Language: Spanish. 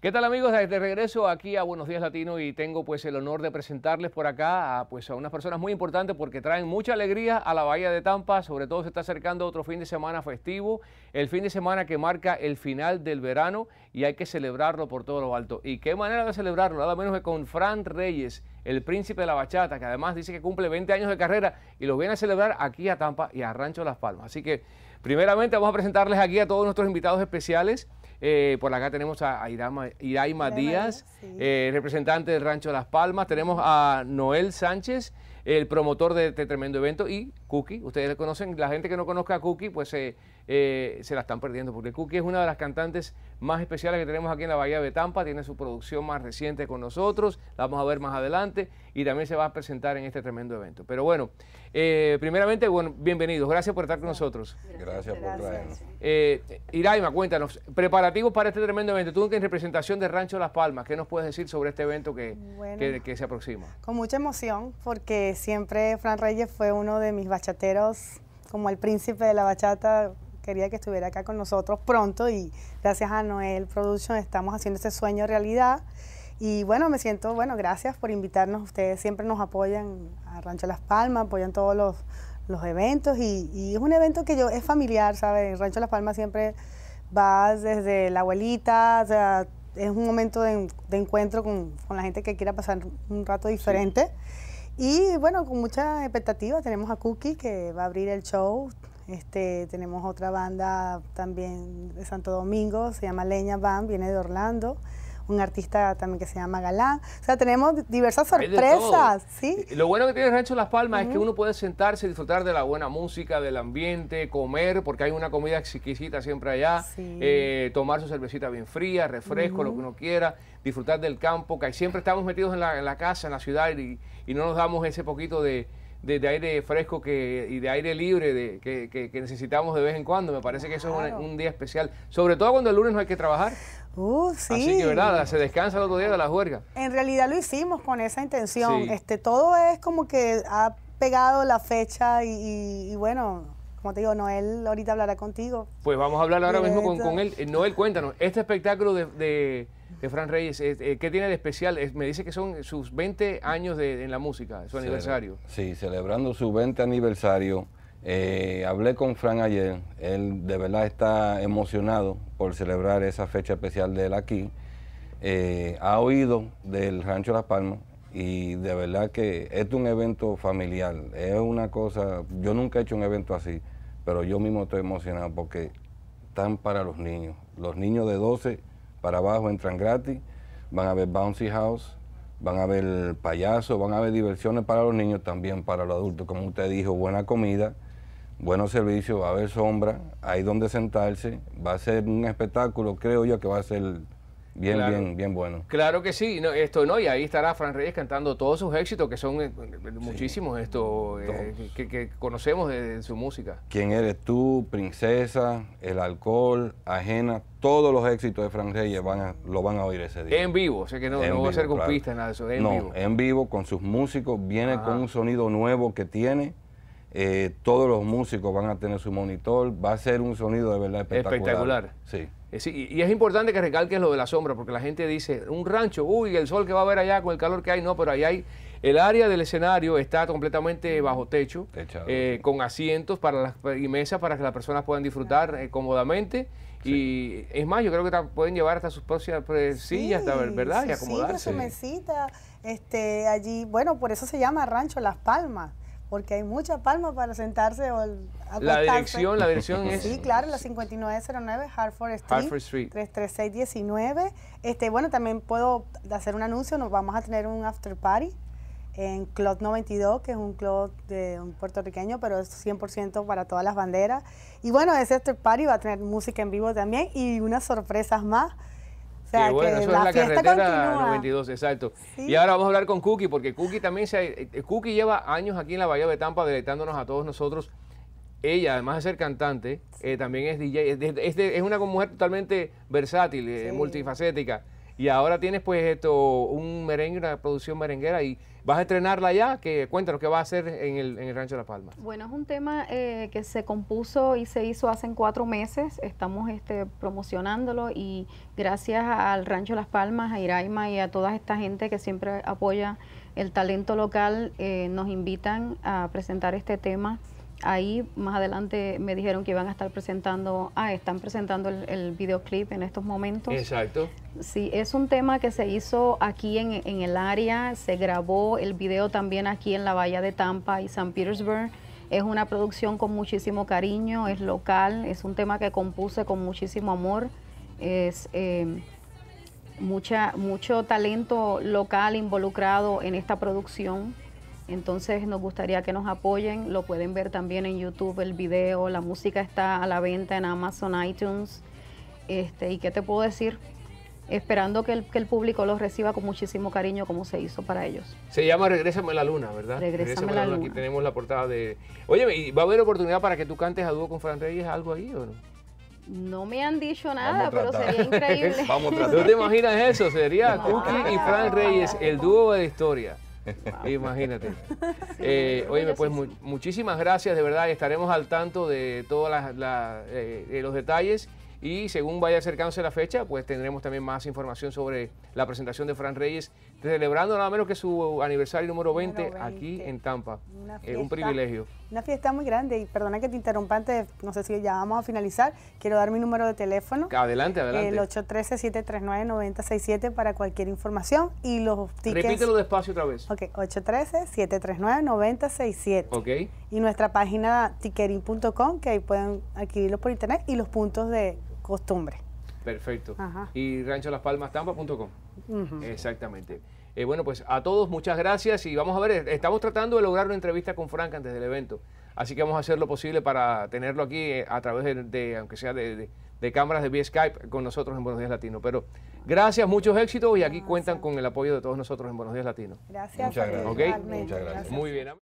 ¿Qué tal amigos? De regreso aquí a Buenos Días Latino y tengo pues el honor de presentarles por acá a, pues, a unas personas muy importantes porque traen mucha alegría a la Bahía de Tampa, sobre todo se está acercando otro fin de semana festivo, el fin de semana que marca el final del verano y hay que celebrarlo por todo lo alto. ¿Y qué manera de celebrarlo? Nada menos que con Fran Reyes, el príncipe de la bachata, que además dice que cumple 20 años de carrera y lo viene a celebrar aquí a Tampa y a Rancho Las Palmas. Así que Primeramente vamos a presentarles aquí a todos nuestros invitados especiales. Eh, por acá tenemos a Iraima Díaz, eh, representante del Rancho Las Palmas. Tenemos a Noel Sánchez, el promotor de este tremendo evento. Y Cookie, ustedes conocen, la gente que no conozca a Cookie, pues eh, eh, se la están perdiendo, porque Cookie es una de las cantantes más especiales que tenemos aquí en la Bahía de Tampa, tiene su producción más reciente con nosotros, la vamos a ver más adelante y también se va a presentar en este tremendo evento. Pero bueno, eh, primeramente, bueno, bienvenidos, gracias por estar con nosotros. Gracias, gracias por traernos. Eh, Iraima, cuéntanos, preparativos para este tremendo evento. Tú en representación de Rancho Las Palmas, ¿qué nos puedes decir sobre este evento que, que, se aproxima? Con mucha emoción, porque siempre Fran Reyes fue uno de mis bachateros, como el príncipe de la bachata. Quería que estuviera acá con nosotros pronto y gracias a Noel Production estamos haciendo este sueño realidad. Y bueno, me siento, bueno, gracias por invitarnos. Ustedes siempre nos apoyan a Rancho Las Palmas, apoyan todos los los eventos y, es un evento que yo es familiar, ¿sabes? En Rancho Las Palmas siempre vas desde la abuelita, o sea, es un momento de, encuentro con, con, la gente que quiera pasar un rato diferente. Y bueno, con mucha expectativa tenemos a Cookie que va a abrir el show. Este, tenemos otra banda también de Santo Domingo, se llama Leña Band, viene de Orlando un artista también que se llama Galán. O sea, tenemos diversas sorpresas, ¿sí? Lo bueno que tiene Rancho Las Palmas es que uno puede sentarse disfrutar de la buena música, del ambiente, comer, porque hay una comida exquisita siempre allá, eh, tomar su cervecita bien fría, refresco, lo que uno quiera, disfrutar del campo, que siempre estamos metidos en la, la casa, en la ciudad y no nos damos ese poquito de de, aire fresco que, y de aire libre de, que, que, necesitamos de vez en cuando. Me parece que eso es un, día especial, sobre todo cuando el lunes no hay que trabajar. Uh, sí. Así que, ¿verdad? Se descansa el otro día de la juerga. En realidad lo hicimos con esa intención. Este, todo es como que ha pegado la fecha y, bueno, como te digo, Noel ahorita hablará contigo. Pues vamos a hablar ahora mismo con, con él. Eh, Noel, cuéntanos, este espectáculo de de Fran Reyes. Eh, ¿Qué tiene de especial? me dice que son sus 20 años en la música, su aniversario. Sí, celebrando su 20 aniversario. Eh, hablé con Fran ayer, él de verdad está emocionado por celebrar esa fecha especial de él aquí. Eh, ha oído del Rancho Las Palmas y de verdad que este es un evento familiar, es una cosa, yo nunca he hecho un evento así, pero yo mismo estoy emocionado porque están para los niños, los niños de 12 para abajo entran gratis, van a ver bouncy house, van a ver payaso, van a ver diversiones para los niños, también para los adultos, como usted dijo, buena comida, buenos servicios, va a haber sombra, hay donde sentarse, va a ser un espectáculo, creo yo que va a ser Bien, bien, bien bueno. Claro que sí, esto no, y ahí estará Fran Reyes cantando todos sus éxitos, que son eh, eh, muchísimos estos, esto eh, que, conocemos de, su música. ¿Quién eres tú, princesa, el alcohol, ajena? Todos los éxitos de Fran Reyes van lo van a oír ese día. En vivo, o sea que no, va a ser con pistas, nada de eso, en no, vivo. en vivo, con sus músicos, viene con un sonido nuevo que tiene. todos los músicos van a tener su monitor, va a ser un sonido de verdad espectacular. Espectacular. Sí. Eh, y es importante que recalques lo de la sombra, porque la gente dice, un rancho, uy, el sol que va a haber allá con el calor que hay, no, pero ahí hay, el área del escenario está completamente bajo techo, eh, con asientos para las, y mesas para que las personas puedan disfrutar eh, cómodamente. Y es más, yo creo que pueden llevar hasta sus propias sillas, ¿verdad? y acomodarse. su mesita, este, allí, bueno, por eso se llama Rancho Las Palmas porque hay mucha palma para sentarse o acostarse. La dirección, la dirección es... Sí, claro, la 5909 Hartford Street, Hartford Street. 33619. Este, bueno, también puedo hacer un anuncio, nos vamos a tener un after party en Club 92, que es un club de un puertorriqueño, pero es 100% para todas las banderas. Y bueno, ese after party va a tener música en vivo también y unas sorpresas más bueno, eso es la carretera 92, exacto. Y ahora vamos a hablar con Cookie, porque Cookie también se, eh, Cookie lleva años aquí en la Bahía de Tampa deleitándonos a todos nosotros. Ella, además de ser cantante, eh, también es DJ. Es, una mujer totalmente versátil, eh, multifacética. Y ahora tienes pues esto, un merengue, una producción merenguera y vas a estrenarla ya, que cuéntanos qué va a hacer en el, en el Rancho de Las Palmas. Bueno, es un tema eh, que se compuso y se hizo hace cuatro meses, estamos este, promocionándolo y gracias al Rancho de Las Palmas, a Iraima y a toda esta gente que siempre apoya el talento local, eh, nos invitan a presentar este tema Ahí más adelante me dijeron que iban a estar presentando, ah, están presentando el, videoclip en estos momentos. Exacto. Sí, es un tema que se hizo aquí en, el área, se grabó el video también aquí en la Bahía de Tampa y San Petersburg. Es una producción con muchísimo cariño, es local, es un tema que compuse con muchísimo amor, es eh, mucha, mucho talento local involucrado en esta producción. Entonces nos gustaría que nos apoyen, lo pueden ver también en YouTube, el video, la música está a la venta en Amazon, iTunes. Este, ¿Y qué te puedo decir? Esperando que el, público los reciba con muchísimo cariño como se hizo para ellos. Se llama Regrésame la Luna, ¿verdad? Regrésame, la, luna. Aquí tenemos la portada de... Oye, ¿y va a haber oportunidad para que tú cantes a dúo con Fran Reyes algo ahí o no? No me han dicho nada, pero sería increíble. Vamos te imaginas eso? Sería Cookie y Fran Reyes, el dúo de la historia. Imagínate. oye, pues muchísimas gracias, de verdad, estaremos al tanto de todos eh, los detalles y según vaya acercándose la fecha, pues tendremos también más información sobre la presentación de Fran Reyes celebrando nada menos que su aniversario número 20, aquí en Tampa. Es un privilegio. Una fiesta muy grande y perdona que te interrumpa antes, no sé si ya vamos a finalizar, quiero dar mi número de teléfono. Adelante, adelante. El 813-739-9067 para cualquier información y los tickets. Repítelo despacio otra vez. Ok, 813-739-9067. Ok. Y nuestra página tiquerin.com que ahí pueden adquirirlo por internet y los puntos de costumbre. Perfecto. Y rancholaspalmastampa.com. Exactamente. Eh, bueno, pues a todos muchas gracias y vamos a ver, estamos tratando de lograr una entrevista con Frank antes del evento, así que vamos a hacer lo posible para tenerlo aquí eh, a través de, aunque sea de, cámaras de vía Skype con nosotros en Buenos Días Latino. Pero gracias, muchos éxitos y aquí cuentan con el apoyo de todos nosotros en Buenos Días Latino. Gracias. Muchas gracias. Muchas gracias. Muy bien.